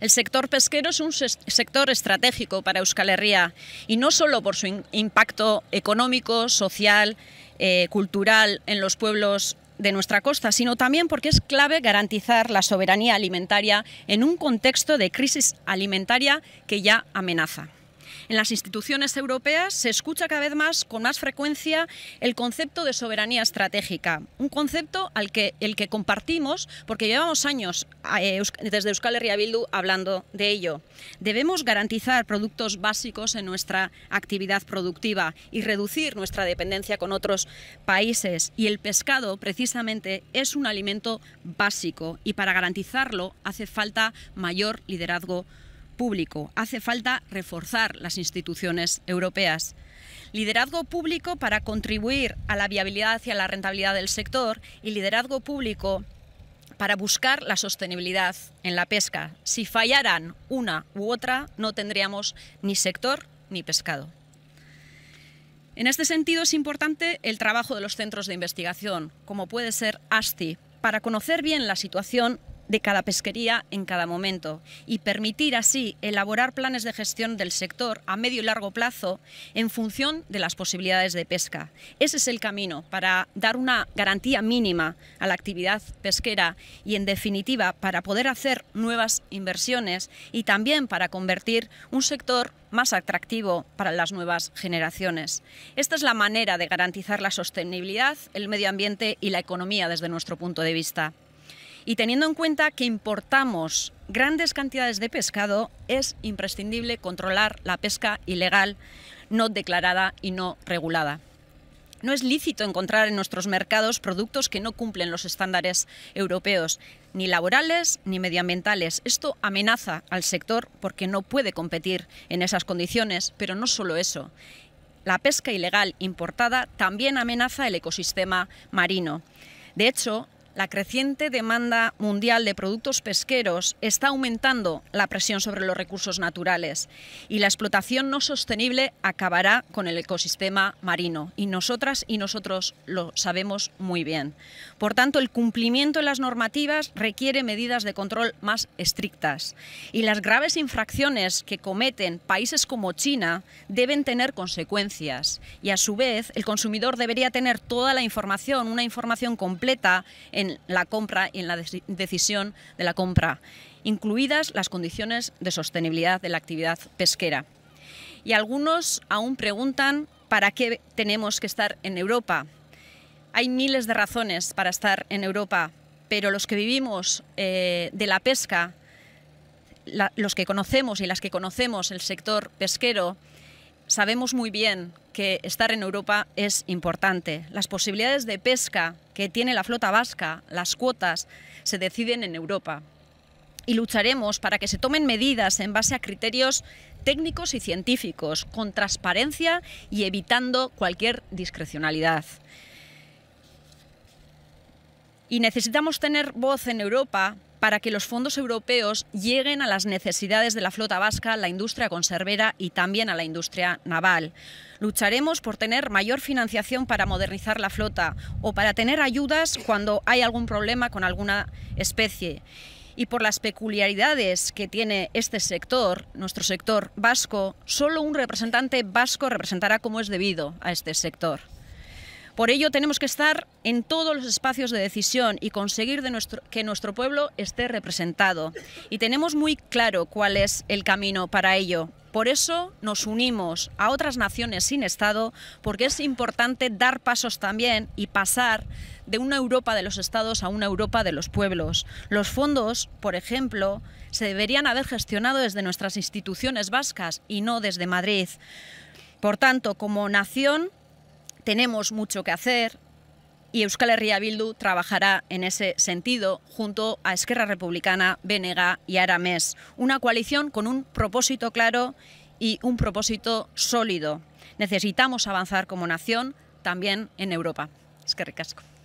El sector pesquero es un sector estratégico para Euskal Herria y no solo por su impacto económico, social, eh, cultural en los pueblos de nuestra costa, sino también porque es clave garantizar la soberanía alimentaria en un contexto de crisis alimentaria que ya amenaza. En las instituciones europeas se escucha cada vez más, con más frecuencia, el concepto de soberanía estratégica, un concepto al que, el que compartimos porque llevamos años eh, desde Euskal Herria Bildu hablando de ello. Debemos garantizar productos básicos en nuestra actividad productiva y reducir nuestra dependencia con otros países. Y el pescado, precisamente, es un alimento básico y para garantizarlo hace falta mayor liderazgo Hace falta reforzar las instituciones europeas. Liderazgo público para contribuir a la viabilidad y a la rentabilidad del sector y liderazgo público para buscar la sostenibilidad en la pesca. Si fallaran una u otra, no tendríamos ni sector ni pescado. En este sentido es importante el trabajo de los centros de investigación, como puede ser ASTI, para conocer bien la situación de cada pesquería en cada momento y permitir así elaborar planes de gestión del sector a medio y largo plazo en función de las posibilidades de pesca. Ese es el camino para dar una garantía mínima a la actividad pesquera y en definitiva para poder hacer nuevas inversiones y también para convertir un sector más atractivo para las nuevas generaciones. Esta es la manera de garantizar la sostenibilidad, el medio ambiente y la economía desde nuestro punto de vista. Y teniendo en cuenta que importamos grandes cantidades de pescado, es imprescindible controlar la pesca ilegal, no declarada y no regulada. No es lícito encontrar en nuestros mercados productos que no cumplen los estándares europeos, ni laborales ni medioambientales. Esto amenaza al sector porque no puede competir en esas condiciones, pero no solo eso. La pesca ilegal importada también amenaza el ecosistema marino. De hecho, la creciente demanda mundial de productos pesqueros está aumentando la presión sobre los recursos naturales y la explotación no sostenible acabará con el ecosistema marino y nosotras y nosotros lo sabemos muy bien. Por tanto, el cumplimiento de las normativas requiere medidas de control más estrictas y las graves infracciones que cometen países como China deben tener consecuencias y a su vez el consumidor debería tener toda la información, una información completa en la compra y en la decisión de la compra, incluidas las condiciones de sostenibilidad de la actividad pesquera. Y algunos aún preguntan para qué tenemos que estar en Europa. Hay miles de razones para estar en Europa, pero los que vivimos eh, de la pesca, los que conocemos y las que conocemos el sector pesquero, Sabemos muy bien que estar en Europa es importante. Las posibilidades de pesca que tiene la flota vasca, las cuotas, se deciden en Europa. Y lucharemos para que se tomen medidas en base a criterios técnicos y científicos, con transparencia y evitando cualquier discrecionalidad. Y necesitamos tener voz en Europa para que los fondos europeos lleguen a las necesidades de la flota vasca, la industria conservera y también a la industria naval. Lucharemos por tener mayor financiación para modernizar la flota o para tener ayudas cuando hay algún problema con alguna especie y por las peculiaridades que tiene este sector, nuestro sector vasco, solo un representante vasco representará como es debido a este sector. Por ello tenemos que estar en todos los espacios de decisión y conseguir que nuestro pueblo esté representado. Y tenemos muy claro cuál es el camino para ello. Por eso nos unimos a otras naciones sin Estado, porque es importante dar pasos también y pasar de una Europa de los Estados a una Europa de los pueblos. Los fondos, por ejemplo, se deberían haber gestionado desde nuestras instituciones vascas y no desde Madrid. Por tanto, como nación tenemos mucho que hacer y Euskal Herria Bildu trabajará en ese sentido junto a Esquerra Republicana, Benega y Aramés. Una coalición con un propósito claro y un propósito sólido. Necesitamos avanzar como nación también en Europa. Es que